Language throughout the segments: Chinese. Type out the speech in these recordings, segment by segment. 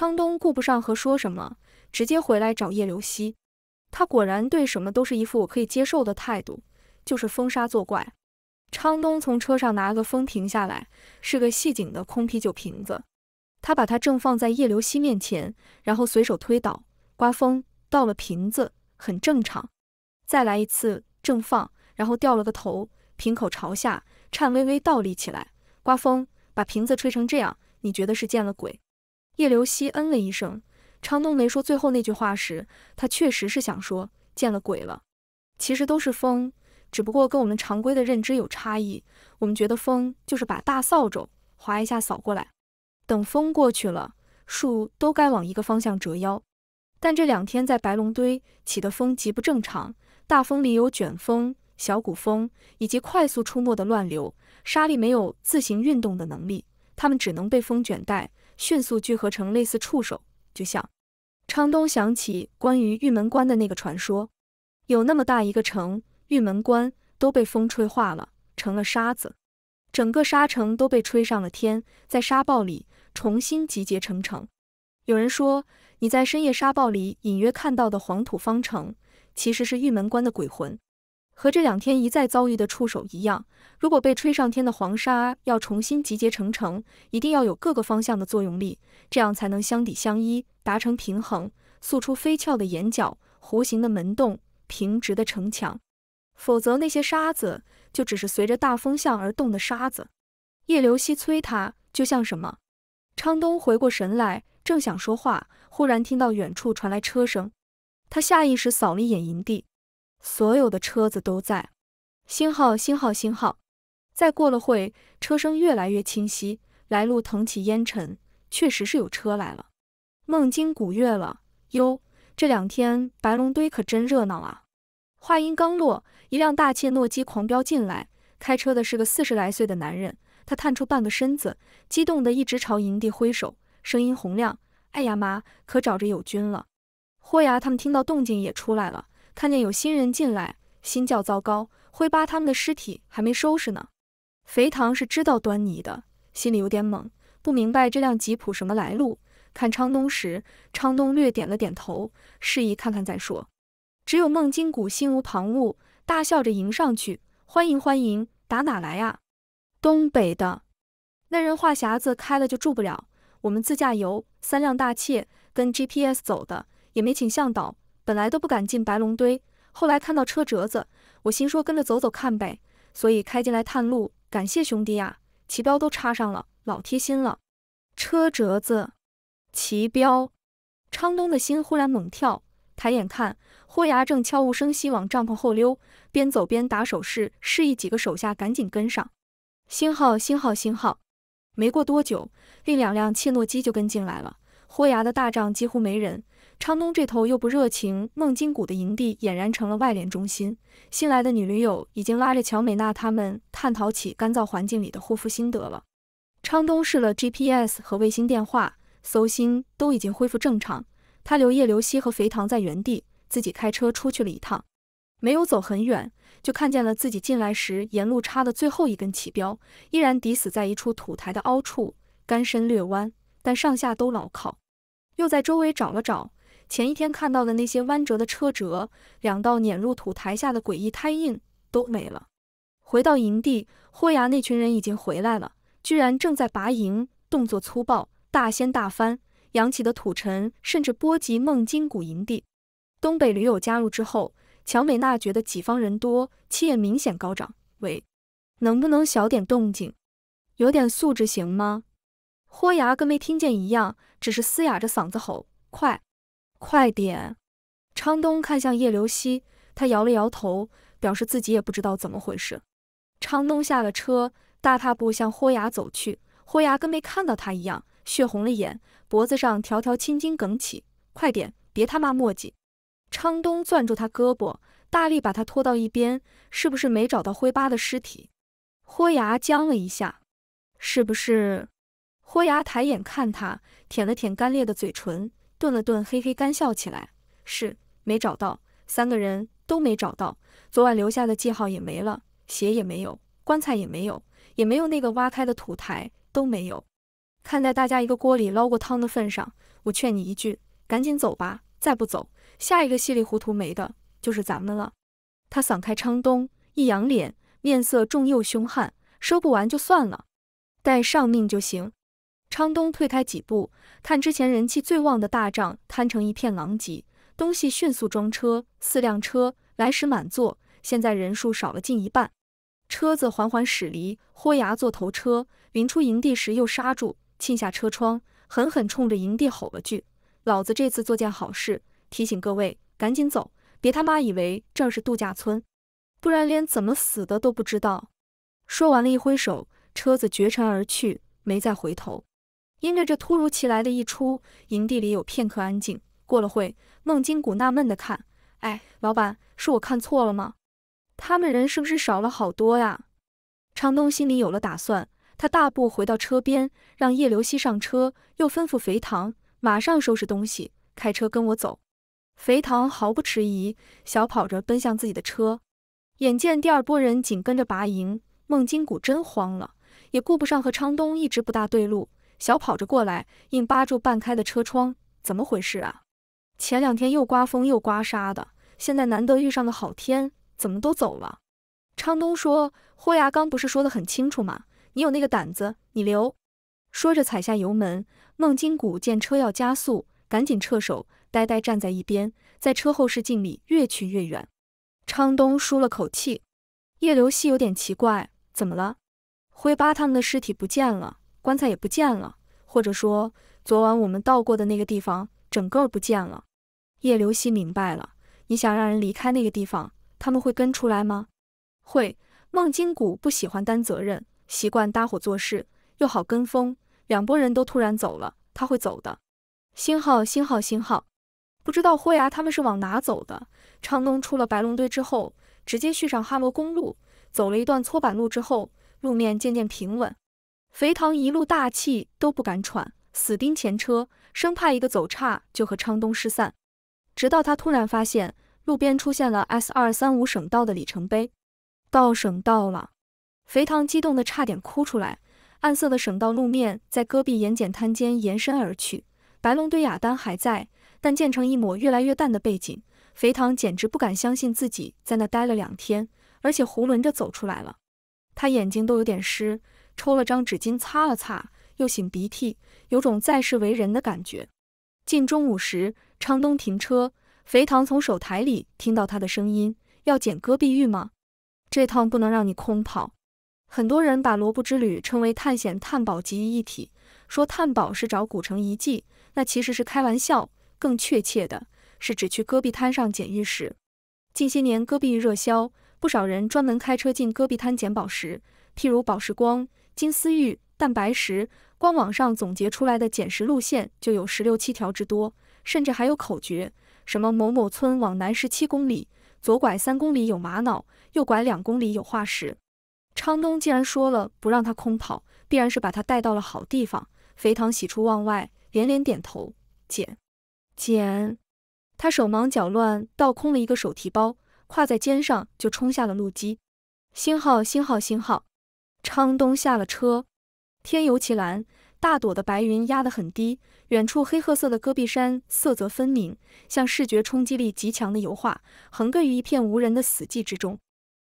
昌东顾不上和说什么，直接回来找叶流西。他果然对什么都是一副我可以接受的态度，就是风沙作怪。昌东从车上拿个风瓶下来，是个细颈的空啤酒瓶子，他把它正放在叶流西面前，然后随手推倒。刮风倒了瓶子，很正常。再来一次，正放，然后掉了个头，瓶口朝下，颤巍巍倒立起来。刮风把瓶子吹成这样，你觉得是见了鬼？叶流西嗯了一声。昌东没说最后那句话时，他确实是想说见了鬼了。其实都是风，只不过跟我们常规的认知有差异。我们觉得风就是把大扫帚划一下扫过来，等风过去了，树都该往一个方向折腰。但这两天在白龙堆起的风极不正常，大风里有卷风、小股风，以及快速出没的乱流。沙粒没有自行运动的能力，它们只能被风卷带。迅速聚合成类似触手，就像昌东想起关于玉门关的那个传说，有那么大一个城，玉门关都被风吹化了，成了沙子，整个沙城都被吹上了天，在沙暴里重新集结成城。有人说，你在深夜沙暴里隐约看到的黄土方城，其实是玉门关的鬼魂。和这两天一再遭遇的触手一样，如果被吹上天的黄沙要重新集结成城，一定要有各个方向的作用力，这样才能相抵相依，达成平衡，塑出飞翘的眼角、弧形的门洞、平直的城墙。否则那些沙子就只是随着大风向而动的沙子。叶流西催他，就像什么？昌东回过神来，正想说话，忽然听到远处传来车声，他下意识扫了一眼营地。所有的车子都在，星号星号星号。再过了会，车声越来越清晰，来路腾起烟尘，确实是有车来了。梦惊古月了哟，这两天白龙堆可真热闹啊！话音刚落，一辆大切诺基狂飙进来，开车的是个四十来岁的男人，他探出半个身子，激动的一直朝营地挥手，声音洪亮：“哎呀妈，可找着友军了！”霍牙他们听到动静也出来了。看见有新人进来，心叫糟糕。灰扒他们的尸体还没收拾呢。肥唐是知道端倪的，心里有点懵，不明白这辆吉普什么来路。看昌东时，昌东略点了点头，示意看看再说。只有孟金谷心无旁骛，大笑着迎上去，欢迎欢迎，打哪来呀？东北的。那人话匣子开了就住不了。我们自驾游，三辆大切跟 GPS 走的，也没请向导。本来都不敢进白龙堆，后来看到车辙子，我心说跟着走走看呗，所以开进来探路。感谢兄弟呀，旗标都插上了，老贴心了。车辙子，旗标，昌东的心忽然猛跳，抬眼看豁牙正悄无声息往帐篷后溜，边走边打手势示意几个手下赶紧跟上。星号星号星号。没过多久，另两辆切诺基就跟进来了。豁牙的大帐几乎没人。昌东这头又不热情，孟金谷的营地俨然成了外联中心。新来的女驴友已经拉着乔美娜他们探讨起干燥环境里的护肤心得了。昌东试了 GPS 和卫星电话，搜星都已经恢复正常。他留叶流西和肥唐在原地，自己开车出去了一趟，没有走很远，就看见了自己进来时沿路插的最后一根旗标，依然抵死在一处土台的凹处，杆身略弯，但上下都牢靠。又在周围找了找。前一天看到的那些弯折的车辙，两道碾入土台下的诡异胎印都没了。回到营地，豁牙那群人已经回来了，居然正在拔营，动作粗暴，大掀大翻，扬起的土尘甚至波及孟金谷营地。东北驴友加入之后，乔美娜觉得己方人多，气焰明显高涨。喂，能不能小点动静？有点素质行吗？豁牙跟没听见一样，只是嘶哑着嗓子吼：“快！”快点！昌东看向叶流西，他摇了摇头，表示自己也不知道怎么回事。昌东下了车，大踏步向豁牙走去。豁牙跟没看到他一样，血红了眼，脖子上条条青筋梗起。快点，别他妈墨迹！昌东攥住他胳膊，大力把他拖到一边。是不是没找到灰八的尸体？豁牙僵了一下。是不是？豁牙抬眼看他，舔了舔干裂的嘴唇。顿了顿，嘿嘿干笑起来，是，没找到，三个人都没找到，昨晚留下的记号也没了，鞋也没有，棺材也没有，也没有那个挖开的土台，都没有。看在大家一个锅里捞过汤的份上，我劝你一句，赶紧走吧，再不走，下一个稀里糊涂没的就是咱们了。他散开昌东，一扬脸，面色重又凶悍，收不完就算了，带上命就行。昌东退开几步，看之前人气最旺的大帐摊成一片狼藉，东西迅速装车，四辆车来时满座，现在人数少了近一半。车子缓缓驶离，豁牙坐头车，临出营地时又刹住，沁下车窗，狠狠冲着营地吼了句：“老子这次做件好事，提醒各位赶紧走，别他妈以为这是度假村，不然连怎么死的都不知道。”说完了一挥手，车子绝尘而去，没再回头。因着这突如其来的一出，营地里有片刻安静。过了会，孟金谷纳闷的看，哎，老板，是我看错了吗？他们人是不是少了好多呀？昌东心里有了打算，他大步回到车边，让叶流西上车，又吩咐肥唐马上收拾东西，开车跟我走。肥唐毫不迟疑，小跑着奔向自己的车。眼见第二波人紧跟着拔营，孟金谷真慌了，也顾不上和昌东一直不大对路。小跑着过来，硬扒住半开的车窗，怎么回事啊？前两天又刮风又刮沙的，现在难得遇上的好天，怎么都走了？昌东说：“霍牙刚不是说的很清楚吗？你有那个胆子，你留。”说着踩下油门。孟金谷见车要加速，赶紧撤手，呆呆站在一边，在车后视镜里越去越远。昌东舒了口气。叶流西有点奇怪，怎么了？灰八他们的尸体不见了。棺材也不见了，或者说昨晚我们到过的那个地方整个不见了。叶流西明白了，你想让人离开那个地方，他们会跟出来吗？会。孟金谷不喜欢担责任，习惯搭伙做事，又好跟风。两拨人都突然走了，他会走的。星号星号星号，不知道霍牙他们是往哪走的。昌东出了白龙堆之后，直接续上哈罗公路，走了一段搓板路之后，路面渐渐平稳。肥唐一路大气都不敢喘，死盯前车，生怕一个走岔就和昌东失散。直到他突然发现路边出现了 S 二三五省道的里程碑，到省道了。肥唐激动得差点哭出来。暗色的省道路面在戈壁盐碱滩间延伸而去，白龙堆雅丹还在，但建成一抹越来越淡的背景。肥唐简直不敢相信自己在那待了两天，而且囫囵着走出来了。他眼睛都有点湿。抽了张纸巾擦了擦，又擤鼻涕，有种在世为人的感觉。近中午时，昌东停车，肥唐从手台里听到他的声音：“要捡戈壁玉吗？这趟不能让你空跑。”很多人把罗布之旅称为探险探宝集于一体，说探宝是找古城遗迹，那其实是开玩笑。更确切的是指去戈壁滩上捡玉石。近些年，戈壁玉热销，不少人专门开车进戈壁滩捡宝石，譬如宝石光。金丝玉、蛋白石，官网上总结出来的捡拾路线就有十六七条之多，甚至还有口诀，什么某某村往南十七公里，左拐三公里有玛瑙，右拐两公里有化石。昌东既然说了不让他空跑，必然是把他带到了好地方。肥唐喜出望外，连连点头，捡，捡。他手忙脚乱倒空了一个手提包，挎在肩上就冲下了路基。星号星号星号。昌东下了车，天尤其蓝，大朵的白云压得很低，远处黑褐色的戈壁山色泽分明，像视觉冲击力极强的油画，横亘于一片无人的死寂之中。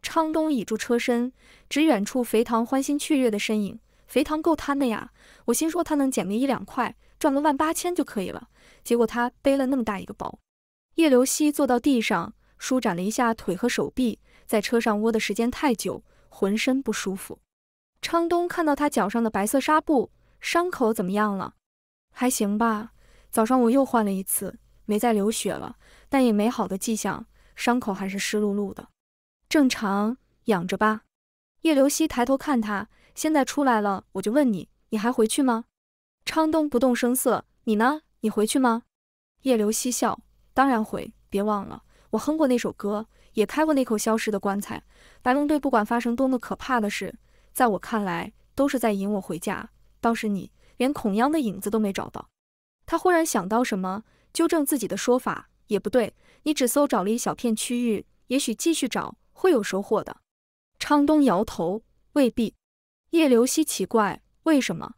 昌东倚住车身，指远处肥唐欢欣雀跃的身影。肥唐够贪的呀，我心说他能捡个一两块，赚个万八千就可以了。结果他背了那么大一个包。叶流西坐到地上，舒展了一下腿和手臂，在车上窝的时间太久，浑身不舒服。昌东看到他脚上的白色纱布，伤口怎么样了？还行吧，早上我又换了一次，没再流血了，但也没好的迹象，伤口还是湿漉漉的，正常养着吧。叶流西抬头看他，现在出来了，我就问你，你还回去吗？昌东不动声色，你呢？你回去吗？叶流西笑，当然回，别忘了，我哼过那首歌，也开过那口消失的棺材。白龙队不管发生多么可怕的事。在我看来，都是在引我回家。倒是你，连孔央的影子都没找到。他忽然想到什么，纠正自己的说法，也不对。你只搜找了一小片区域，也许继续找会有收获的。昌东摇头，未必。叶流西奇怪，为什么？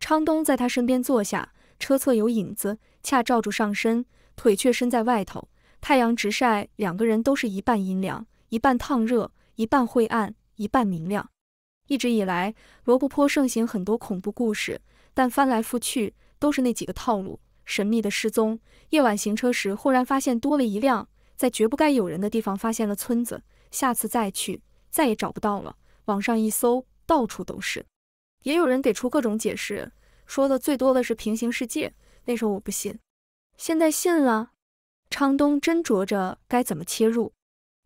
昌东在他身边坐下，车侧有影子，恰罩住上身，腿却伸在外头，太阳直晒，两个人都是一半阴凉，一半烫热，一半晦暗，一半明亮。一直以来，罗布泊盛行很多恐怖故事，但翻来覆去都是那几个套路：神秘的失踪，夜晚行车时忽然发现多了一辆，在绝不该有人的地方发现了村子，下次再去再也找不到了。网上一搜，到处都是。也有人给出各种解释，说的最多的是平行世界。那时候我不信，现在信了。昌东斟酌着该怎么切入，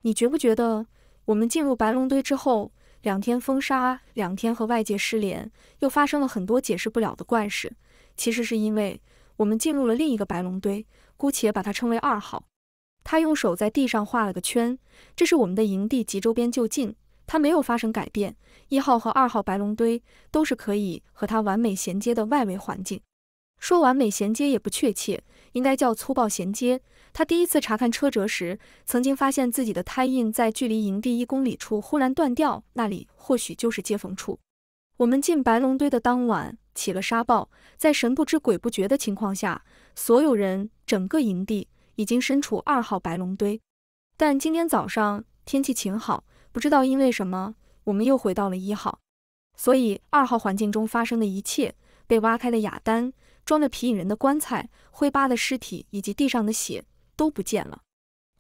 你觉不觉得我们进入白龙堆之后？两天风沙，两天和外界失联，又发生了很多解释不了的怪事。其实是因为我们进入了另一个白龙堆，姑且把它称为二号。他用手在地上画了个圈，这是我们的营地及周边就近。它没有发生改变。一号和二号白龙堆都是可以和它完美衔接的外围环境，说完美衔接也不确切。应该叫粗暴衔接。他第一次查看车辙时，曾经发现自己的胎印在距离营地一公里处忽然断掉，那里或许就是接缝处。我们进白龙堆的当晚起了沙暴，在神不知鬼不觉的情况下，所有人整个营地已经身处二号白龙堆。但今天早上天气晴好，不知道因为什么，我们又回到了一号。所以二号环境中发生的一切，被挖开的雅丹。装着皮影人的棺材、灰巴的尸体以及地上的血都不见了。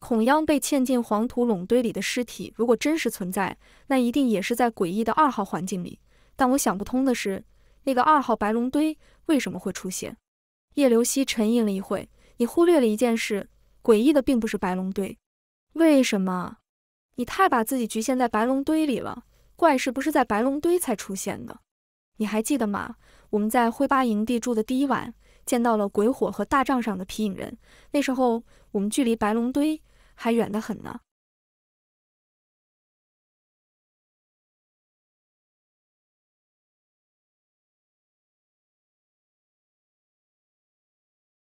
孔央被嵌进黄土垄堆里的尸体，如果真实存在，那一定也是在诡异的二号环境里。但我想不通的是，那个二号白龙堆为什么会出现？叶流西沉吟了一会：“你忽略了一件事，诡异的并不是白龙堆，为什么？你太把自己局限在白龙堆里了。怪事不是在白龙堆才出现的，你还记得吗？”我们在灰巴营地住的第一晚，见到了鬼火和大帐上的皮影人。那时候，我们距离白龙堆还远得很呢。